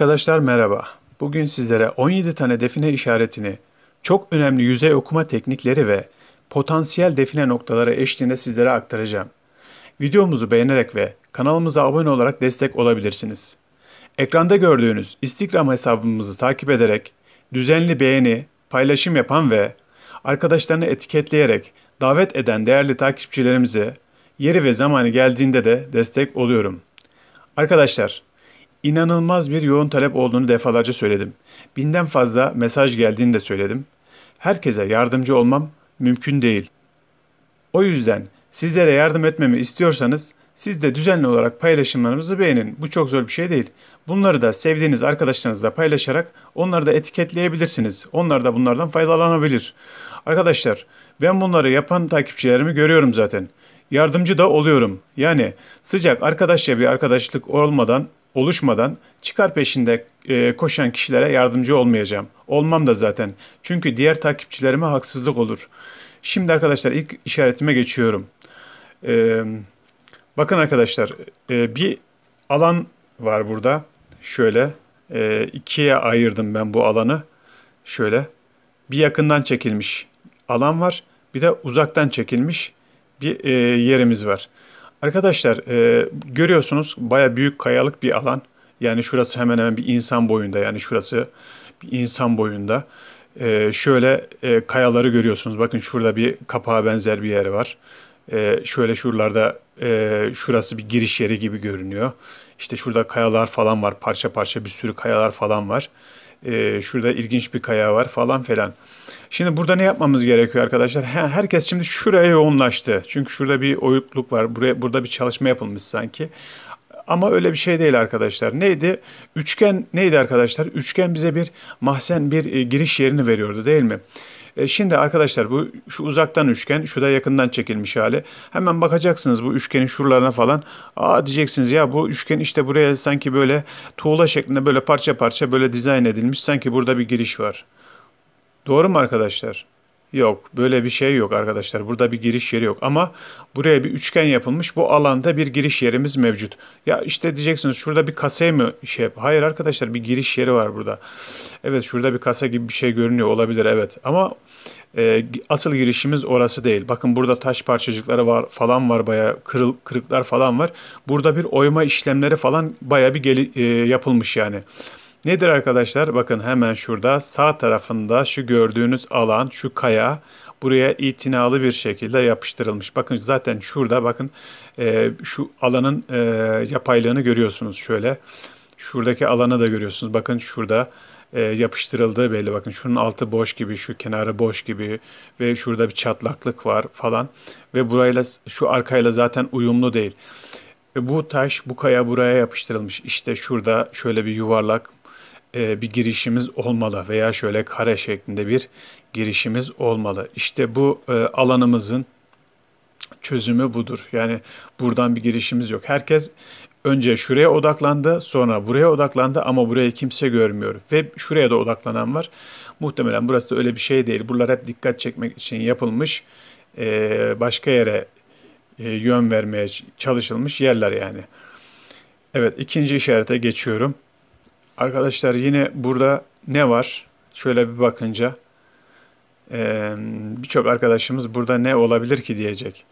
Arkadaşlar merhaba. Bugün sizlere 17 tane define işaretini, çok önemli yüzey okuma teknikleri ve potansiyel define noktaları eşliğinde sizlere aktaracağım. Videomuzu beğenerek ve kanalımıza abone olarak destek olabilirsiniz. Ekranda gördüğünüz Instagram hesabımızı takip ederek düzenli beğeni, paylaşım yapan ve arkadaşlarını etiketleyerek davet eden değerli takipçilerimize yeri ve zamanı geldiğinde de destek oluyorum. Arkadaşlar İnanılmaz bir yoğun talep olduğunu defalarca söyledim. Binden fazla mesaj geldiğini de söyledim. Herkese yardımcı olmam mümkün değil. O yüzden sizlere yardım etmemi istiyorsanız siz de düzenli olarak paylaşımlarımızı beğenin. Bu çok zor bir şey değil. Bunları da sevdiğiniz arkadaşlarınızla paylaşarak onları da etiketleyebilirsiniz. Onlar da bunlardan faydalanabilir. Arkadaşlar ben bunları yapan takipçilerimi görüyorum zaten. Yardımcı da oluyorum. Yani sıcak arkadaşça bir arkadaşlık olmadan oluşmadan çıkar peşinde e, koşan kişilere yardımcı olmayacağım. Olmam da zaten. Çünkü diğer takipçilerime haksızlık olur. Şimdi arkadaşlar ilk işaretime geçiyorum. E, bakın arkadaşlar e, bir alan var burada. Şöyle e, ikiye ayırdım ben bu alanı. Şöyle bir yakından çekilmiş alan var. Bir de uzaktan çekilmiş bir e, yerimiz var. Arkadaşlar e, görüyorsunuz baya büyük kayalık bir alan. Yani şurası hemen hemen bir insan boyunda. Yani şurası bir insan boyunda. E, şöyle e, kayaları görüyorsunuz. Bakın şurada bir kapağa benzer bir yer var. E, şöyle şuralarda e, şurası bir giriş yeri gibi görünüyor. İşte şurada kayalar falan var. Parça parça bir sürü kayalar falan var. E, şurada ilginç bir kaya var falan filan. Şimdi burada ne yapmamız gerekiyor arkadaşlar? He, herkes şimdi şuraya yoğunlaştı. Çünkü şurada bir oyukluk var. Buraya, burada bir çalışma yapılmış sanki. Ama öyle bir şey değil arkadaşlar. Neydi? Üçgen neydi arkadaşlar? Üçgen bize bir mahzen bir e, giriş yerini veriyordu değil mi? E, şimdi arkadaşlar bu şu uzaktan üçgen, şu da yakından çekilmiş hali. Hemen bakacaksınız bu üçgenin şuralarına falan. Aa diyeceksiniz ya bu üçgen işte buraya sanki böyle tuğla şeklinde böyle parça parça böyle dizayn edilmiş. Sanki burada bir giriş var. Doğru mu arkadaşlar? Yok böyle bir şey yok arkadaşlar. Burada bir giriş yeri yok ama buraya bir üçgen yapılmış. Bu alanda bir giriş yerimiz mevcut. Ya işte diyeceksiniz şurada bir kase mi şey yap? Hayır arkadaşlar bir giriş yeri var burada. Evet şurada bir kase gibi bir şey görünüyor olabilir evet. Ama e, asıl girişimiz orası değil. Bakın burada taş parçacıkları var falan var baya kırıl, kırıklar falan var. Burada bir oyma işlemleri falan baya bir geli, e, yapılmış yani. Nedir arkadaşlar? Bakın hemen şurada sağ tarafında şu gördüğünüz alan, şu kaya buraya itinalı bir şekilde yapıştırılmış. Bakın zaten şurada bakın e, şu alanın e, yapaylığını görüyorsunuz şöyle. Şuradaki alanı da görüyorsunuz. Bakın şurada e, yapıştırıldığı belli. Bakın şunun altı boş gibi, şu kenarı boş gibi ve şurada bir çatlaklık var falan. Ve burayla şu arkayla zaten uyumlu değil. E, bu taş, bu kaya buraya yapıştırılmış. İşte şurada şöyle bir yuvarlak e, bir girişimiz olmalı veya şöyle kare şeklinde bir girişimiz olmalı. İşte bu e, alanımızın çözümü budur. Yani buradan bir girişimiz yok. Herkes önce şuraya odaklandı, sonra buraya odaklandı ama burayı kimse görmüyor. Ve şuraya da odaklanan var. Muhtemelen burası da öyle bir şey değil. Buralar hep dikkat çekmek için yapılmış, e, başka yere e, yön vermeye çalışılmış yerler yani. Evet, ikinci işarete geçiyorum. Arkadaşlar yine burada ne var? Şöyle bir bakınca birçok arkadaşımız burada ne olabilir ki diyecek.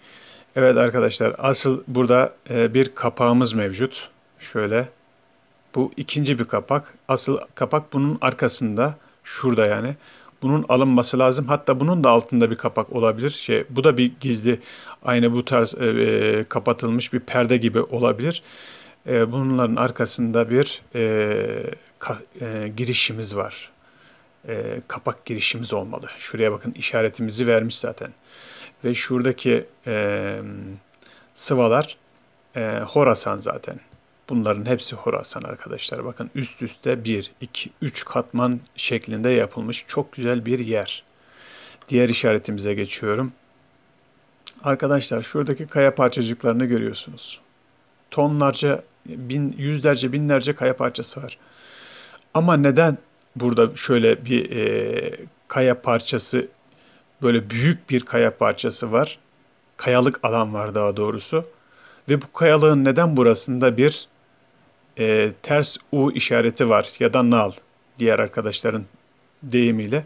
Evet arkadaşlar asıl burada bir kapağımız mevcut. Şöyle bu ikinci bir kapak. Asıl kapak bunun arkasında şurada yani. Bunun alınması lazım. Hatta bunun da altında bir kapak olabilir. Şey, bu da bir gizli aynı bu tarz e, kapatılmış bir perde gibi olabilir. E, bunların arkasında bir e, e, girişimiz var. E, kapak girişimiz olmalı. Şuraya bakın işaretimizi vermiş zaten. Ve şuradaki e, sıvalar e, Horasan zaten. Bunların hepsi Horasan arkadaşlar. Bakın üst üste 1, 2, 3 katman şeklinde yapılmış çok güzel bir yer. Diğer işaretimize geçiyorum. Arkadaşlar şuradaki kaya parçacıklarını görüyorsunuz. Tonlarca, bin, yüzlerce, binlerce kaya parçası var. Ama neden burada şöyle bir e, kaya parçası, böyle büyük bir kaya parçası var? Kayalık alan var daha doğrusu. Ve bu kayalığın neden burasında bir e, ters U işareti var ya da nal diğer arkadaşların deyimiyle.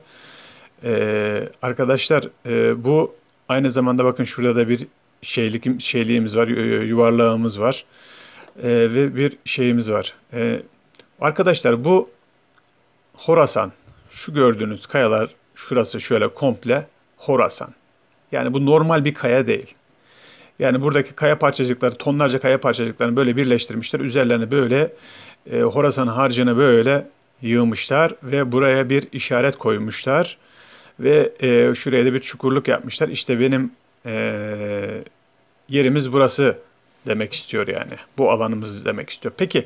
E, arkadaşlar e, bu aynı zamanda bakın şurada da bir şeylik, şeyliğimiz var, yuvarlağımız var e, ve bir şeyimiz var. E, arkadaşlar bu Horasan. Şu gördüğünüz kayalar şurası şöyle komple Horasan. Yani bu normal bir kaya değil. Yani buradaki kaya parçacıkları, tonlarca kaya parçacıklarını böyle birleştirmişler. üzerlerini böyle e, Horasan harcını böyle yığmışlar ve buraya bir işaret koymuşlar. Ve e, şuraya da bir çukurluk yapmışlar. İşte benim e, yerimiz burası demek istiyor yani. Bu alanımız demek istiyor. Peki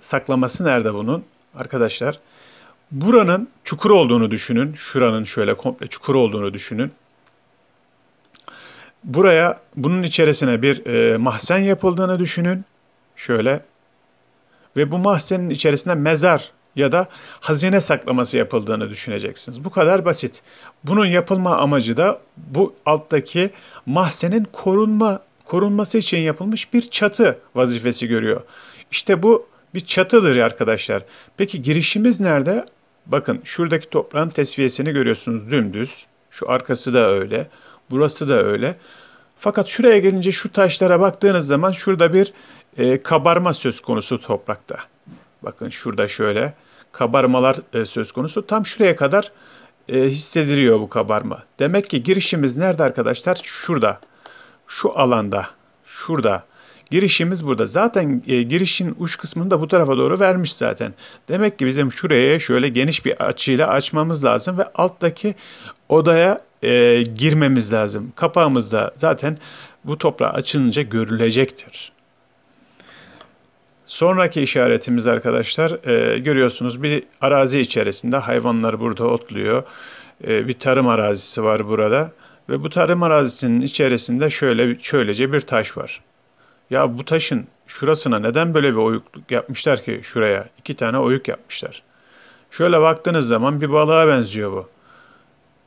saklaması nerede bunun? Arkadaşlar Buranın çukur olduğunu düşünün. Şuranın şöyle komple çukur olduğunu düşünün. Buraya bunun içerisine bir e, mahzen yapıldığını düşünün. Şöyle ve bu mahzenin içerisinde mezar ya da hazine saklaması yapıldığını düşüneceksiniz. Bu kadar basit. Bunun yapılma amacı da bu alttaki mahzenin korunma korunması için yapılmış bir çatı vazifesi görüyor. İşte bu bir çatıdır arkadaşlar. Peki girişimiz nerede? Bakın şuradaki toprağın tesviyesini görüyorsunuz dümdüz. Şu arkası da öyle. Burası da öyle. Fakat şuraya gelince şu taşlara baktığınız zaman şurada bir e, kabarma söz konusu toprakta. Bakın şurada şöyle kabarmalar e, söz konusu. Tam şuraya kadar e, hissediliyor bu kabarma. Demek ki girişimiz nerede arkadaşlar? Şurada. Şu alanda. Şurada. Girişimiz burada. Zaten e, girişin uç kısmını da bu tarafa doğru vermiş zaten. Demek ki bizim şuraya şöyle geniş bir açıyla açmamız lazım ve alttaki odaya e, girmemiz lazım. Kapağımız da zaten bu toprağa açılınca görülecektir. Sonraki işaretimiz arkadaşlar e, görüyorsunuz bir arazi içerisinde hayvanlar burada otluyor. E, bir tarım arazisi var burada ve bu tarım arazisinin içerisinde şöyle şöylece bir taş var. Ya bu taşın şurasına neden böyle bir oyukluk yapmışlar ki şuraya? iki tane oyuk yapmışlar. Şöyle baktığınız zaman bir balığa benziyor bu.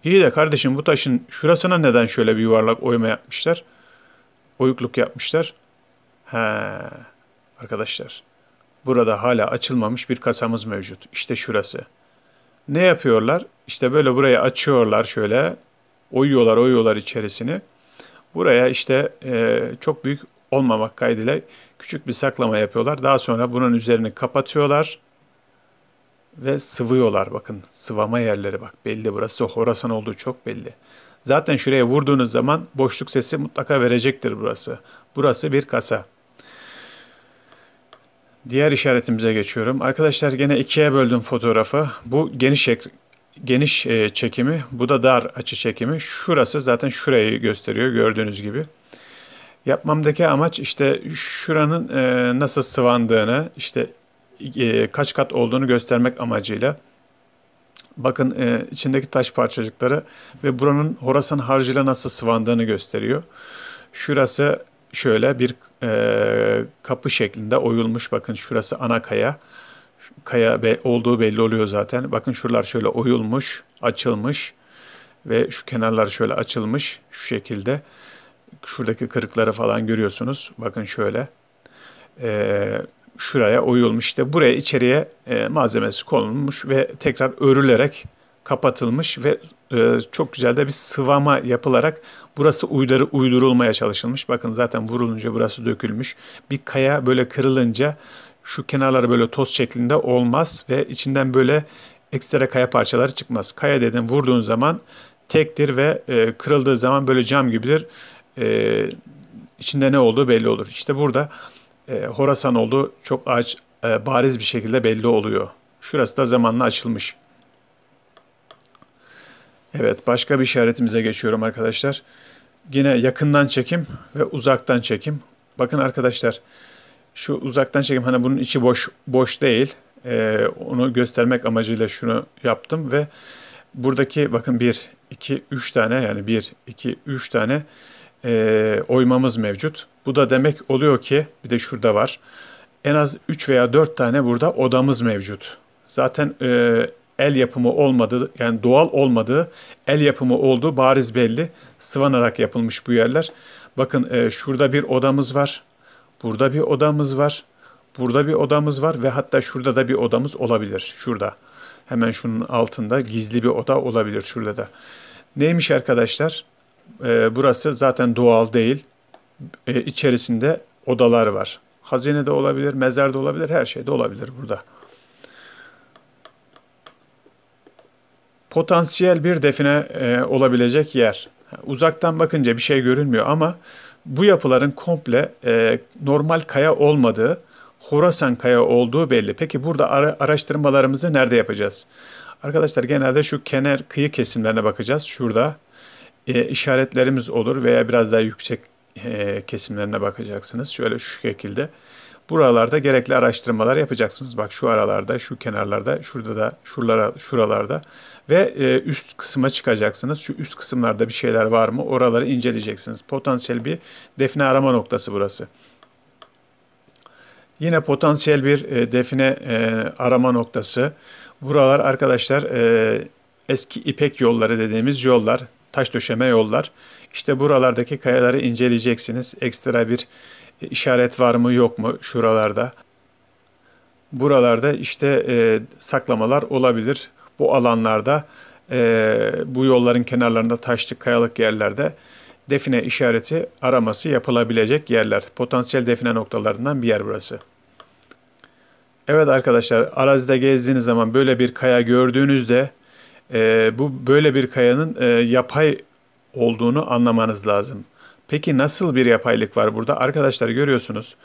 İyi de kardeşim bu taşın şurasına neden şöyle bir yuvarlak oyma yapmışlar? Oyukluk yapmışlar. He arkadaşlar. Burada hala açılmamış bir kasamız mevcut. İşte şurası. Ne yapıyorlar? İşte böyle burayı açıyorlar şöyle. Oyuyorlar oyuyorlar içerisini. Buraya işte e, çok büyük olmamak kaydıyla küçük bir saklama yapıyorlar. Daha sonra bunun üzerini kapatıyorlar ve sıvıyorlar bakın. Sıvama yerleri bak belli burası Horasan olduğu çok belli. Zaten şuraya vurduğunuz zaman boşluk sesi mutlaka verecektir burası. Burası bir kasa. Diğer işaretimize geçiyorum. Arkadaşlar gene ikiye böldüm fotoğrafı. Bu geniş geniş e, çekimi, bu da dar açı çekimi. Şurası zaten şurayı gösteriyor gördüğünüz gibi. Yapmamdaki amaç işte şuranın e, nasıl sıvandığını, işte e, kaç kat olduğunu göstermek amacıyla. Bakın e, içindeki taş parçacıkları ve buranın Horasan harcıyla nasıl sıvandığını gösteriyor. Şurası şöyle bir e, kapı şeklinde oyulmuş. Bakın şurası ana kaya. Kaya be, olduğu belli oluyor zaten. Bakın şuralar şöyle oyulmuş, açılmış ve şu kenarlar şöyle açılmış şu şekilde şuradaki kırıkları falan görüyorsunuz. Bakın şöyle. E, şuraya oyulmuş. İşte buraya içeriye e, malzemesi konulmuş ve tekrar örülerek kapatılmış ve e, çok güzel de bir sıvama yapılarak burası uydarı uydurulmaya çalışılmış. Bakın zaten vurulunca burası dökülmüş. Bir kaya böyle kırılınca şu kenarları böyle toz şeklinde olmaz ve içinden böyle ekstra kaya parçaları çıkmaz. Kaya dedim vurduğun zaman tektir ve e, kırıldığı zaman böyle cam gibidir e, içinde ne olduğu belli olur. İşte burada e, Horasan olduğu çok aç, e, bariz bir şekilde belli oluyor. Şurası da zamanla açılmış. Evet başka bir işaretimize geçiyorum arkadaşlar. Yine yakından çekim ve uzaktan çekim. Bakın arkadaşlar şu uzaktan çekim hani bunun içi boş boş değil. Ee, onu göstermek amacıyla şunu yaptım ve buradaki bakın 1, 2, 3 tane yani 1, 2, 3 tane e, oymamız mevcut. Bu da demek oluyor ki bir de şurada var. En az 3 veya 4 tane burada odamız mevcut. Zaten e, el yapımı olmadı, yani doğal olmadığı el yapımı olduğu bariz belli. Sıvanarak yapılmış bu yerler. Bakın e, şurada bir odamız var. Burada bir odamız var. Burada bir odamız var ve hatta şurada da bir odamız olabilir. Şurada. Hemen şunun altında gizli bir oda olabilir şurada da. Neymiş arkadaşlar? e, burası zaten doğal değil. E, içerisinde odalar var. Hazine de olabilir, mezar da olabilir, her şey de olabilir burada. Potansiyel bir define e, olabilecek yer. Uzaktan bakınca bir şey görünmüyor ama bu yapıların komple e, normal kaya olmadığı, Horasan kaya olduğu belli. Peki burada ara, araştırmalarımızı nerede yapacağız? Arkadaşlar genelde şu kenar kıyı kesimlerine bakacağız. Şurada e, işaretlerimiz olur veya biraz daha yüksek e, kesimlerine bakacaksınız. Şöyle şu şekilde. Buralarda gerekli araştırmalar yapacaksınız. Bak şu aralarda, şu kenarlarda, şurada da, şuralara, şuralarda ve e, üst kısma çıkacaksınız. Şu üst kısımlarda bir şeyler var mı? Oraları inceleyeceksiniz. Potansiyel bir define arama noktası burası. Yine potansiyel bir e, define e, arama noktası. Buralar arkadaşlar e, eski ipek yolları dediğimiz yollar taş döşeme yollar. İşte buralardaki kayaları inceleyeceksiniz. Ekstra bir e, işaret var mı yok mu şuralarda. Buralarda işte e, saklamalar olabilir. Bu alanlarda e, bu yolların kenarlarında taşlık kayalık yerlerde define işareti araması yapılabilecek yerler. Potansiyel define noktalarından bir yer burası. Evet arkadaşlar arazide gezdiğiniz zaman böyle bir kaya gördüğünüzde e, bu böyle bir kayanın e, yapay olduğunu anlamanız lazım. Peki nasıl bir yapaylık var burada? Arkadaşlar görüyorsunuz.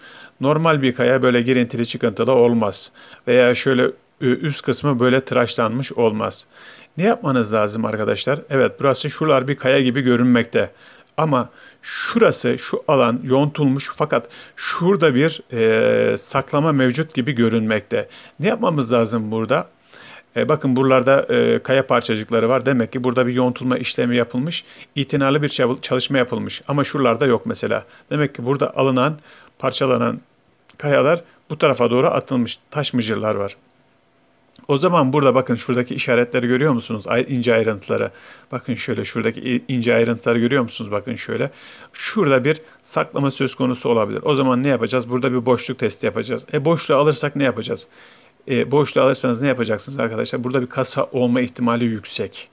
Normal bir kaya böyle girintili çıkıntılı olmaz. Veya şöyle e, üst kısmı böyle tıraşlanmış olmaz. Ne yapmanız lazım arkadaşlar? Evet burası şuralar bir kaya gibi görünmekte. Ama şurası şu alan yontulmuş fakat şurada bir e, saklama mevcut gibi görünmekte. Ne yapmamız lazım burada? E, bakın buralarda e, kaya parçacıkları var. Demek ki burada bir yontulma işlemi yapılmış. İtinalı bir çalışma yapılmış. Ama şuralarda yok mesela. Demek ki burada alınan, parçalanan kayalar bu tarafa doğru atılmış. Taş mıcırlar var. O zaman burada bakın şuradaki işaretleri görüyor musunuz? Ince ayrıntıları. Bakın şöyle şuradaki ince ayrıntıları görüyor musunuz? Bakın şöyle. Şurada bir saklama söz konusu olabilir. O zaman ne yapacağız? Burada bir boşluk testi yapacağız. E boşluğu alırsak ne yapacağız? e, boşluğu alırsanız ne yapacaksınız arkadaşlar? Burada bir kasa olma ihtimali yüksek.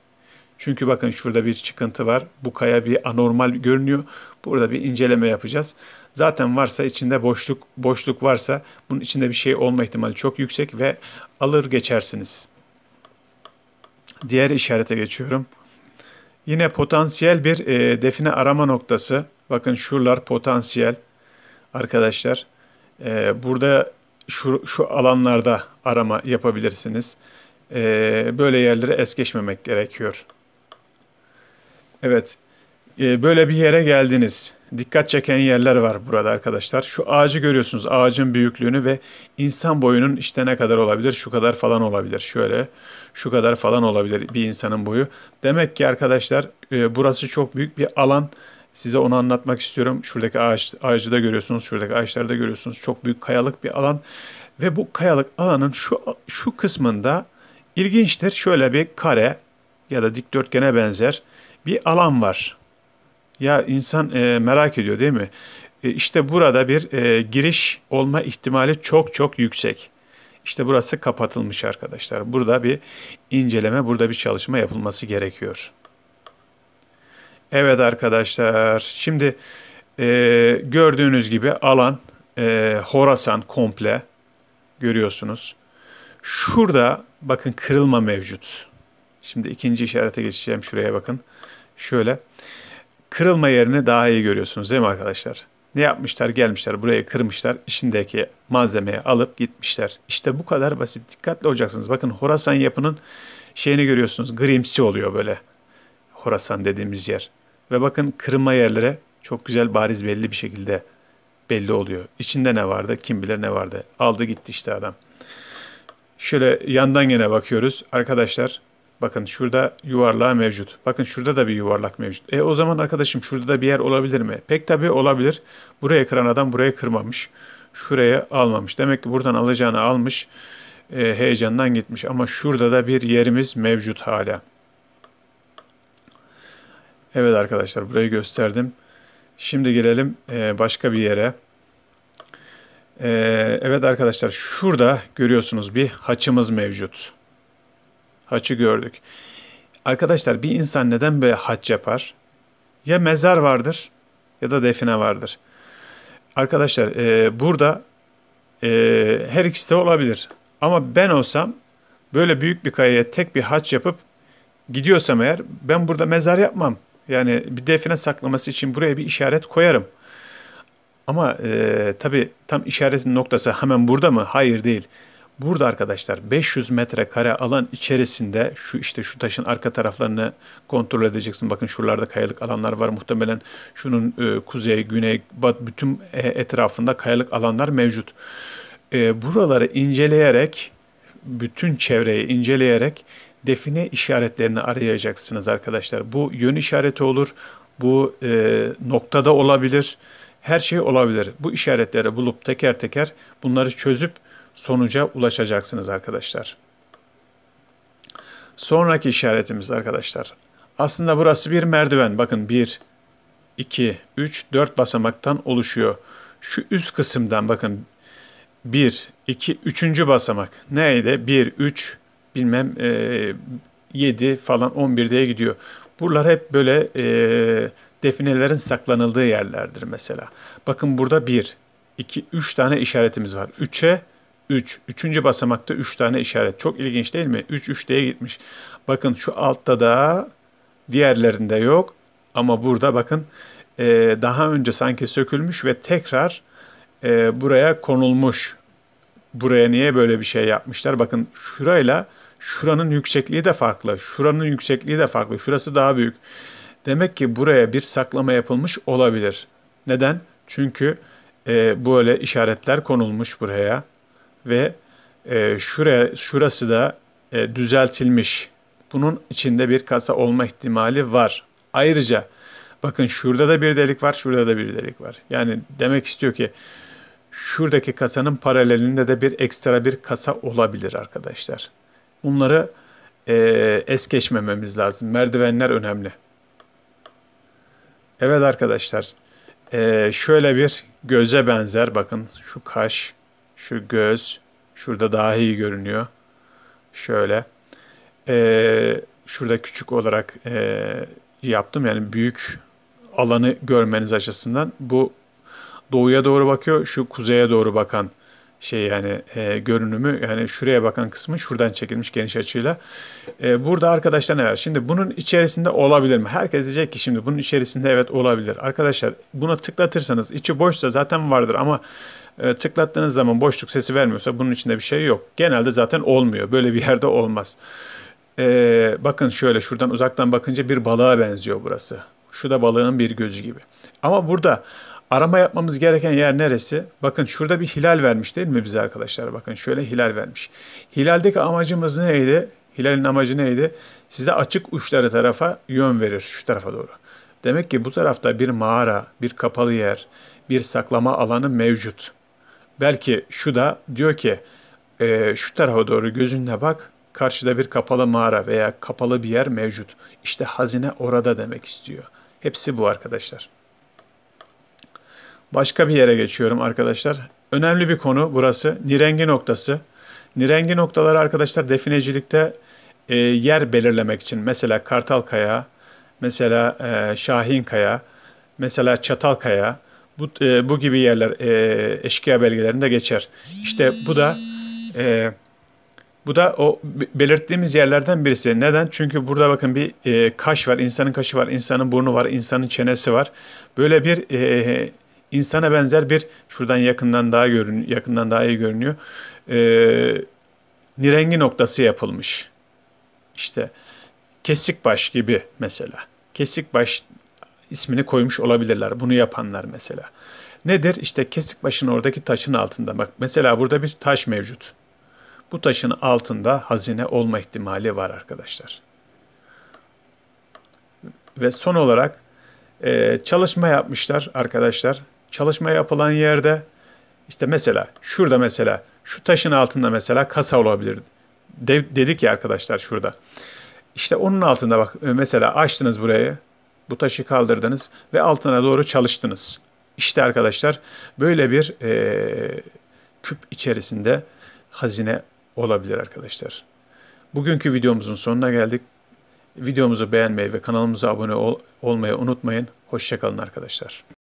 Çünkü bakın şurada bir çıkıntı var. Bu kaya bir anormal görünüyor. Burada bir inceleme yapacağız. Zaten varsa içinde boşluk boşluk varsa bunun içinde bir şey olma ihtimali çok yüksek ve alır geçersiniz. Diğer işarete geçiyorum. Yine potansiyel bir e, define arama noktası. Bakın şuralar potansiyel arkadaşlar. E, burada şu, şu alanlarda arama yapabilirsiniz. Ee, böyle yerlere es geçmemek gerekiyor. Evet, e, böyle bir yere geldiniz. Dikkat çeken yerler var burada arkadaşlar. Şu ağacı görüyorsunuz. Ağacın büyüklüğünü ve insan boyunun işte ne kadar olabilir? Şu kadar falan olabilir. Şöyle şu kadar falan olabilir bir insanın boyu. Demek ki arkadaşlar e, burası çok büyük bir alan. Size onu anlatmak istiyorum. Şuradaki ağaç, ağacı da görüyorsunuz, şuradaki ağaçları da görüyorsunuz. Çok büyük kayalık bir alan ve bu kayalık alanın şu şu kısmında ilginçtir. Şöyle bir kare ya da dikdörtgene benzer bir alan var. Ya insan e, merak ediyor değil mi? E, işte burada bir e, giriş olma ihtimali çok çok yüksek. İşte burası kapatılmış arkadaşlar. Burada bir inceleme, burada bir çalışma yapılması gerekiyor. Evet arkadaşlar şimdi e, gördüğünüz gibi alan e, Horasan komple görüyorsunuz. Şurada bakın kırılma mevcut. Şimdi ikinci işarete geçeceğim şuraya bakın. Şöyle kırılma yerini daha iyi görüyorsunuz değil mi arkadaşlar? Ne yapmışlar? Gelmişler buraya kırmışlar. İçindeki malzemeyi alıp gitmişler. İşte bu kadar basit. Dikkatli olacaksınız. Bakın Horasan yapının şeyini görüyorsunuz. Grimsi oluyor böyle. Horasan dediğimiz yer. Ve bakın kırma yerlere çok güzel bariz belli bir şekilde belli oluyor. İçinde ne vardı kim bilir ne vardı. Aldı gitti işte adam. Şöyle yandan yine bakıyoruz. Arkadaşlar bakın şurada yuvarlağı mevcut. Bakın şurada da bir yuvarlak mevcut. E o zaman arkadaşım şurada da bir yer olabilir mi? Pek tabii olabilir. Buraya kıran adam buraya kırmamış. Şuraya almamış. Demek ki buradan alacağını almış. E, heyecandan gitmiş. Ama şurada da bir yerimiz mevcut hala. Evet arkadaşlar burayı gösterdim. Şimdi gelelim e, başka bir yere. E, evet arkadaşlar şurada görüyorsunuz bir haçımız mevcut. Haçı gördük. Arkadaşlar bir insan neden böyle haç yapar? Ya mezar vardır ya da define vardır. Arkadaşlar e, burada her ikisi de olabilir. Ama ben olsam böyle büyük bir kayaya tek bir haç yapıp gidiyorsam eğer ben burada mezar yapmam. Yani bir defne saklaması için buraya bir işaret koyarım. Ama e, tabii tam işaretin noktası hemen burada mı? Hayır değil. Burada arkadaşlar 500 metrekare alan içerisinde şu işte şu taşın arka taraflarını kontrol edeceksin. Bakın şuralarda kayalık alanlar var. Muhtemelen şunun e, kuzey, güney, bat bütün e, etrafında kayalık alanlar mevcut. E, buraları inceleyerek bütün çevreyi inceleyerek define işaretlerini arayacaksınız arkadaşlar. Bu yön işareti olur, bu e, noktada olabilir, her şey olabilir. Bu işaretleri bulup teker teker bunları çözüp sonuca ulaşacaksınız arkadaşlar. Sonraki işaretimiz arkadaşlar. Aslında burası bir merdiven. Bakın 1, 2, 3, 4 basamaktan oluşuyor. Şu üst kısımdan bakın 1, 2, 3. basamak neydi? 1, 3, bilmem e, 7 falan diye gidiyor. Buralar hep böyle e, definelerin saklanıldığı yerlerdir mesela. Bakın burada 1, 2, 3 tane işaretimiz var. 3'e 3. Üçüncü basamakta 3 tane işaret. Çok ilginç değil mi? 3, 3 diye gitmiş. Bakın şu altta da diğerlerinde yok. Ama burada bakın e, daha önce sanki sökülmüş ve tekrar e, buraya konulmuş. Buraya niye böyle bir şey yapmışlar? Bakın şurayla Şuranın yüksekliği de farklı. Şuranın yüksekliği de farklı. Şurası daha büyük. Demek ki buraya bir saklama yapılmış olabilir. Neden? Çünkü e, böyle işaretler konulmuş buraya ve e, şuraya şurası da e, düzeltilmiş. Bunun içinde bir kasa olma ihtimali var. Ayrıca bakın şurada da bir delik var, şurada da bir delik var. Yani demek istiyor ki şuradaki kasanın paralelinde de bir ekstra bir kasa olabilir arkadaşlar. Bunları e, es geçmememiz lazım. Merdivenler önemli. Evet arkadaşlar. E, şöyle bir göze benzer. Bakın şu kaş, şu göz. Şurada daha iyi görünüyor. Şöyle. E, şurada küçük olarak e, yaptım. Yani büyük alanı görmeniz açısından. Bu doğuya doğru bakıyor. Şu kuzeye doğru bakan şey yani e, görünümü yani şuraya bakan kısmı şuradan çekilmiş geniş açıyla. E, burada arkadaşlar ne var? Şimdi bunun içerisinde olabilir mi? Herkes diyecek ki şimdi bunun içerisinde evet olabilir. Arkadaşlar buna tıklatırsanız içi boşsa zaten vardır ama e, tıklattığınız zaman boşluk sesi vermiyorsa bunun içinde bir şey yok. Genelde zaten olmuyor. Böyle bir yerde olmaz. E, bakın şöyle şuradan uzaktan bakınca bir balığa benziyor burası. Şu da balığın bir gözü gibi. Ama burada Arama yapmamız gereken yer neresi? Bakın şurada bir hilal vermiş değil mi bize arkadaşlar? Bakın şöyle hilal vermiş. Hilaldeki amacımız neydi? Hilal'in amacı neydi? Size açık uçları tarafa yön verir şu tarafa doğru. Demek ki bu tarafta bir mağara, bir kapalı yer, bir saklama alanı mevcut. Belki şu da diyor ki e, şu tarafa doğru gözünle bak karşıda bir kapalı mağara veya kapalı bir yer mevcut. İşte hazine orada demek istiyor. Hepsi bu arkadaşlar. Başka bir yere geçiyorum arkadaşlar. Önemli bir konu burası. Nirengi noktası. Nirengi noktaları arkadaşlar definecilikte e, yer belirlemek için mesela Kartal Kaya, mesela e, Şahin Kaya, mesela Çatal Kaya bu, e, bu gibi yerler e, eşkıya belgelerinde geçer. İşte bu da e, bu da o belirttiğimiz yerlerden birisi. Neden? Çünkü burada bakın bir e, kaş var, insanın kaşı var, insanın burnu var, insanın çenesi var. Böyle bir e, insana benzer bir şuradan yakından daha görün yakından daha iyi görünüyor. E, nirengi noktası yapılmış. İşte kesik baş gibi mesela. Kesik baş ismini koymuş olabilirler. Bunu yapanlar mesela. Nedir? İşte kesik başın oradaki taşın altında. Bak mesela burada bir taş mevcut. Bu taşın altında hazine olma ihtimali var arkadaşlar. Ve son olarak e, çalışma yapmışlar arkadaşlar çalışma yapılan yerde işte mesela şurada mesela şu taşın altında mesela kasa olabilir. De, dedik ya arkadaşlar şurada. İşte onun altında bak e, mesela açtınız burayı. Bu taşı kaldırdınız ve altına doğru çalıştınız. İşte arkadaşlar böyle bir e, küp içerisinde hazine olabilir arkadaşlar. Bugünkü videomuzun sonuna geldik. Videomuzu beğenmeyi ve kanalımıza abone ol olmayı unutmayın. Hoşçakalın arkadaşlar.